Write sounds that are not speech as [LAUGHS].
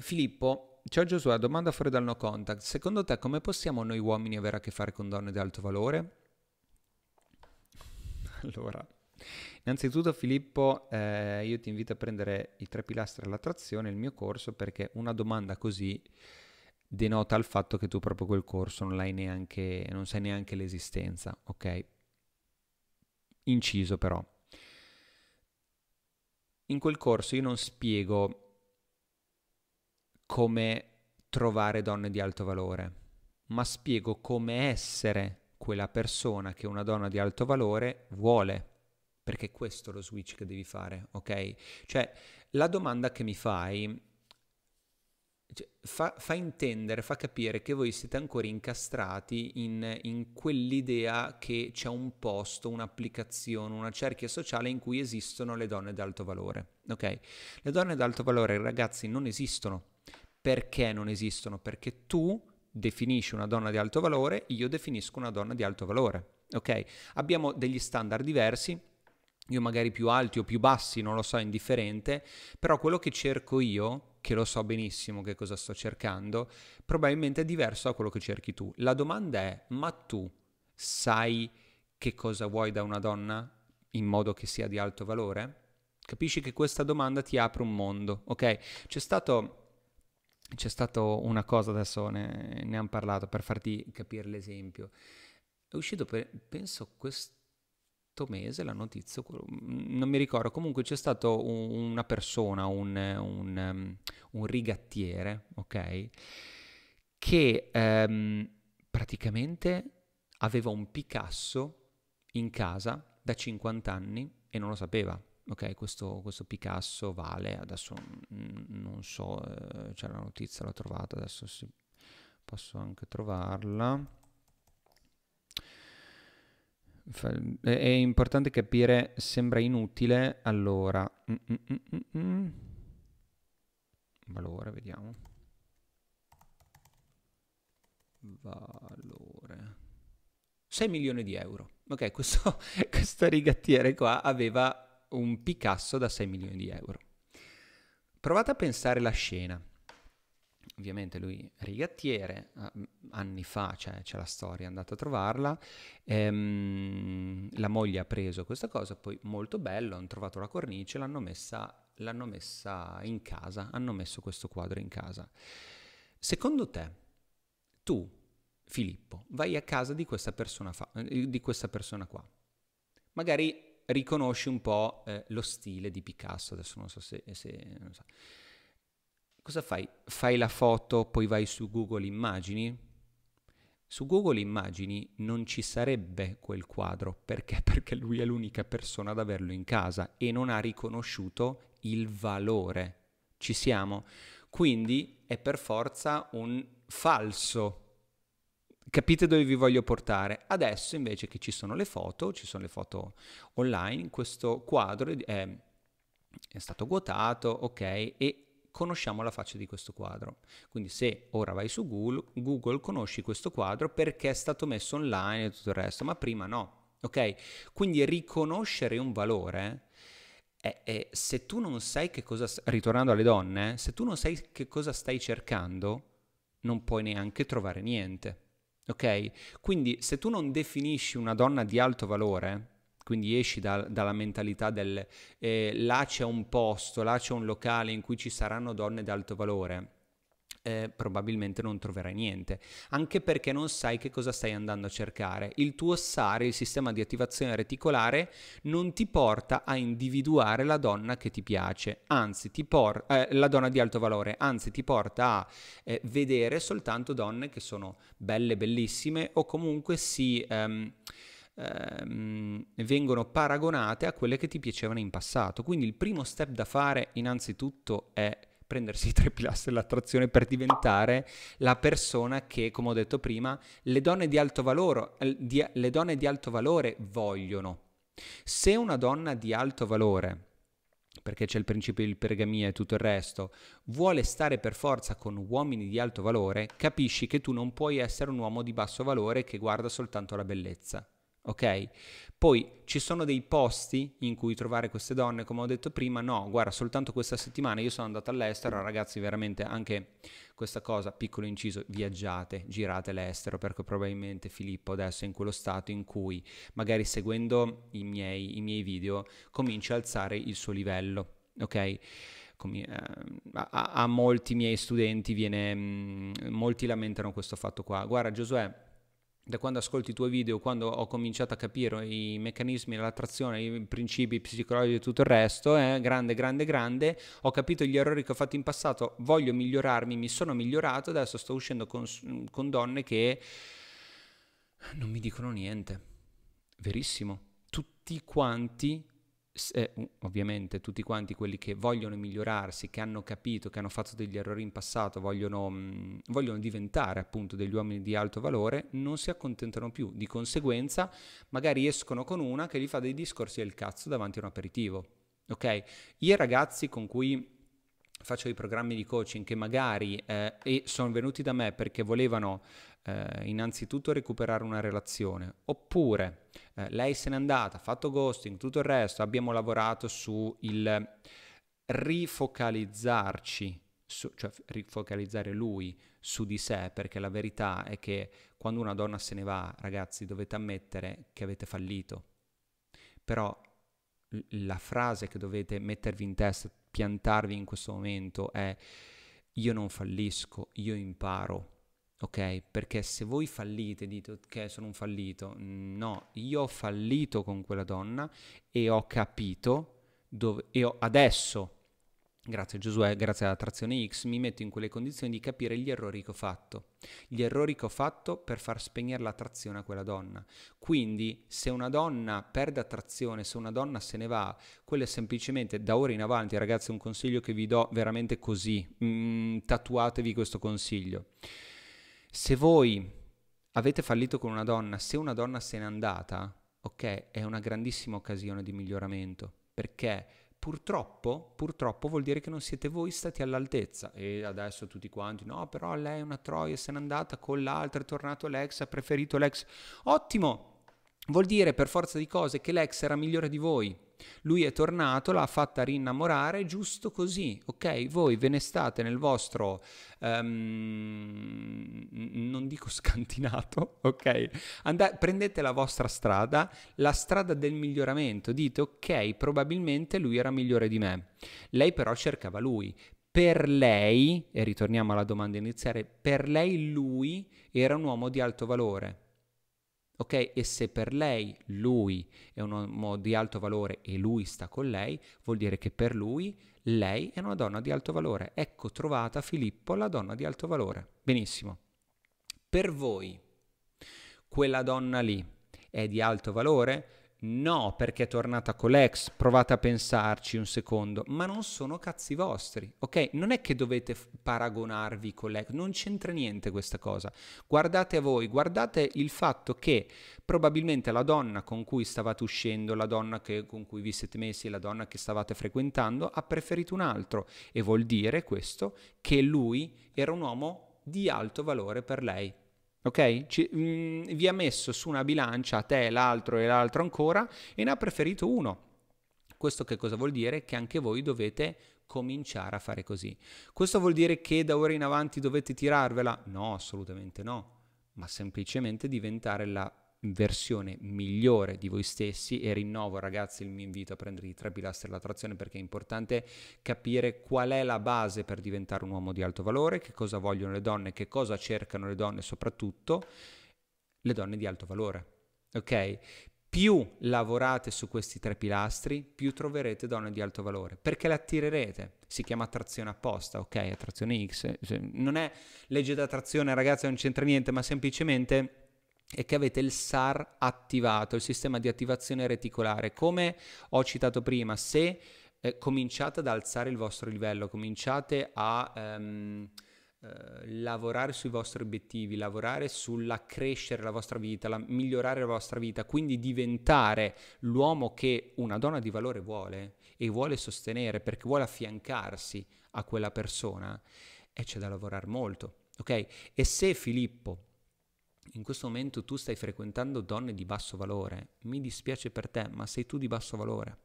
Filippo, ciao Giosuè, domanda fuori dal no contact. Secondo te come possiamo noi uomini avere a che fare con donne di alto valore? Allora, innanzitutto Filippo, eh, io ti invito a prendere i tre pilastri all'attrazione, il mio corso, perché una domanda così denota il fatto che tu proprio quel corso non l'hai neanche, non sai neanche l'esistenza, ok? Inciso però. In quel corso io non spiego come trovare donne di alto valore, ma spiego come essere quella persona che una donna di alto valore vuole, perché questo è lo switch che devi fare, ok? Cioè, la domanda che mi fai cioè, fa, fa, intendere, fa capire che voi siete ancora incastrati in, in quell'idea che c'è un posto, un'applicazione, una cerchia sociale in cui esistono le donne d'alto valore. Ok? Le donne d'alto valore, ragazzi, non esistono. Perché non esistono? Perché tu definisci una donna di alto valore, io definisco una donna di alto valore. Ok? Abbiamo degli standard diversi io magari più alti o più bassi, non lo so, indifferente, però quello che cerco io che lo so benissimo che cosa sto cercando, probabilmente è diverso da quello che cerchi tu. La domanda è, ma tu sai che cosa vuoi da una donna in modo che sia di alto valore? Capisci che questa domanda ti apre un mondo, ok? C'è stato... C'è stata una cosa, adesso ne, ne hanno parlato per farti capire l'esempio. È uscito, per, penso, questo mese la notizia, mm, non mi ricordo, comunque c'è stato un, una persona, un, un, mm, un, rigattiere, ok, che ehm, praticamente aveva un Picasso in casa da 50 anni e non lo sapeva. Ok, questo, questo Picasso vale, adesso mm, non so, eh, c'è la notizia, l'ho trovata, adesso sì. posso anche trovarla. È importante capire, sembra inutile, allora... Mm, mm, mm, Valore, vediamo. Valore. 6 milioni di euro. Ok, questo, [LAUGHS] questo rigattiere qua aveva un Picasso da 6 milioni di euro. Provate a pensare la scena ovviamente lui rigattiere, ah, anni fa cioè, c'è la storia, è andato a trovarla, ehm, la moglie ha preso questa cosa, poi molto bello, hanno trovato la cornice, l'hanno messa, l'hanno messa in casa, hanno messo questo quadro in casa. Secondo te, tu, Filippo, vai a casa di questa persona, fa, eh, di questa persona qua, magari riconosci un po' eh, lo stile di Picasso, adesso non so se... se non so Cosa fai? Fai la foto, poi vai su Google Immagini? Su Google Immagini non ci sarebbe quel quadro, perché? [LAUGHS] Perché lui è l'unica persona ad averlo in casa e non ha riconosciuto il valore. Ci siamo? Quindi è per forza un falso. Capite dove vi voglio portare? Adesso invece che ci sono le foto, ci sono le foto online, questo quadro è, è stato quotato, ok, e conosciamo la faccia di questo quadro. Quindi se ora vai su Google, Google conosci questo quadro perché è stato messo online e tutto il resto, ma prima no. Ok? Quindi riconoscere un valore è, è, se tu non sai che cosa ritornando alle donne, eh, se tu non sai che cosa stai cercando, non puoi neanche trovare niente. Ok? Quindi se tu non definisci una donna di alto valore, quindi esci da, dalla mentalità del eh, là c'è un posto, là c'è un locale in cui ci saranno donne d'alto valore. Eh, probabilmente non troverai niente, anche perché non sai che cosa stai andando a cercare. Il tuo SAR, il sistema di attivazione reticolare, non ti porta a individuare la donna che ti piace, anzi ti por- eh, la donna di alto valore, anzi ti porta a eh, vedere soltanto donne che sono belle, bellissime o comunque si... Ehm, ehm, vengono paragonate a quelle che ti piacevano in passato. Quindi il primo step da fare innanzitutto è prendersi i tre pilastri dell'attrazione per diventare la persona che, come ho detto prima, le donne di alto valore, eh, di, le donne di alto valore vogliono. Se una donna di alto valore perché c'è il principio di pergamia e tutto il resto, vuole stare per forza con uomini di alto valore, capisci che tu non puoi essere un uomo di basso valore che guarda soltanto la bellezza ok? Poi ci sono dei posti in cui trovare queste donne, come ho detto prima, no, guarda, soltanto questa settimana io sono andato all'estero, ragazzi, veramente anche questa cosa, piccolo inciso, viaggiate, girate l'estero, perché probabilmente Filippo adesso è in quello stato in cui, magari seguendo i miei, i miei video, comincia a alzare il suo livello, ok? Eh, a, a, a molti miei studenti viene, mh, mm, molti lamentano questo fatto qua, guarda Giosuè, da quando ascolti i tuoi video, quando ho cominciato a capire i meccanismi l'attrazione, i principi psicologici e tutto il resto, eh, grande, grande, grande, ho capito gli errori che ho fatto in passato, voglio migliorarmi, mi sono migliorato, adesso sto uscendo con, con donne che non mi dicono niente. Verissimo. Tutti quanti se, eh, ovviamente tutti quanti quelli che vogliono migliorarsi, che hanno capito, che hanno fatto degli errori in passato, vogliono, mh, mm, vogliono diventare appunto degli uomini di alto valore, non si accontentano più. Di conseguenza magari escono con una che gli fa dei discorsi del cazzo davanti a un aperitivo. Ok? I ragazzi con cui faccio i programmi di coaching che magari eh, e sono venuti da me perché volevano eh, innanzitutto recuperare una relazione, oppure eh, lei se n'è andata, ha fatto ghosting, tutto il resto, abbiamo lavorato sul rifocalizzarci, su, cioè rifocalizzare lui su di sé, perché la verità è che quando una donna se ne va, ragazzi, dovete ammettere che avete fallito. Però la frase che dovete mettervi in testa piantarvi in questo momento è io non fallisco, io imparo. Ok? Perché se voi fallite, dite ok, sono un fallito. No, io ho fallito con quella donna e ho capito dove e ho, adesso Grazie a Giosuè, grazie alla trazione X mi metto in quelle condizioni di capire gli errori che ho fatto, gli errori che ho fatto per far spegnere l'attrazione a quella donna. Quindi se una donna perde attrazione, se una donna se ne va, quello è semplicemente da ora in avanti, ragazzi, un consiglio che vi do veramente così, mm, tatuatevi questo consiglio. Se voi avete fallito con una donna, se una donna se n'è andata, ok, è una grandissima occasione di miglioramento, perché Purtroppo, purtroppo vuol dire che non siete voi stati all'altezza e adesso tutti quanti, no però lei è una troia, se n'è andata con l'altra, è tornato l'ex, ha preferito l'ex. Ottimo, Vuol dire per forza di cose che l'ex era migliore di voi. Lui è tornato, l'ha fatta rinnamorare, giusto così, ok? Voi ve ne state nel vostro, um, non dico [LAUGHS] scantinato, ok? Andate, prendete la vostra strada, la strada del miglioramento, dite ok, probabilmente lui era migliore di me. Lei però cercava lui. Per lei, e ritorniamo alla domanda iniziale, per lei lui era un uomo di alto valore Ok? E se per lei lui è un uomo di alto valore e lui sta con lei, vuol dire che per lui lei è una donna di alto valore. Ecco trovata Filippo la donna di alto valore. Benissimo. Per voi, quella donna lì è di alto valore? No, perché è tornata con l'ex, provate a pensarci un secondo, ma non sono cazzi vostri, ok? Non è che dovete paragonarvi con l'ex, non c'entra niente questa cosa. Guardate a voi, guardate il fatto che probabilmente la donna con cui stavate uscendo, la donna che, con cui vi siete messi, la donna che stavate frequentando, ha preferito un altro e vuol dire questo che lui era un uomo di alto valore per lei, ok? Ci, mh, mm, vi ha messo su una bilancia te, l'altro e l'altro ancora e ne ha preferito uno. Questo che cosa vuol dire? Che anche voi dovete cominciare a fare così. Questo vuol dire che da ora in avanti dovete tirarvela? No, assolutamente no, ma semplicemente diventare la versione migliore di voi stessi e rinnovo ragazzi il mio invito a prendere i tre pilastri dell'attrazione perché è importante capire qual è la base per diventare un uomo di alto valore, che cosa vogliono le donne, che cosa cercano le donne soprattutto, le donne di alto valore. Ok? Più lavorate su questi tre pilastri, più troverete donne di alto valore, perché le attirerete. Si chiama attrazione apposta, ok? Attrazione X. Non è legge d'attrazione, ragazzi, non c'entra niente, ma semplicemente è che avete il SAR attivato, il sistema di attivazione reticolare. Come ho citato prima, se eh, cominciate ad alzare il vostro livello, cominciate a ehm, eh, lavorare sui vostri obiettivi, lavorare sulla crescere la vostra vita, la, migliorare la vostra vita, quindi diventare l'uomo che una donna di valore vuole e vuole sostenere perché vuole affiancarsi a quella persona, e c'è da lavorare molto, ok? E se Filippo in questo momento tu stai frequentando donne di basso valore, mi dispiace per te, ma sei tu di basso valore.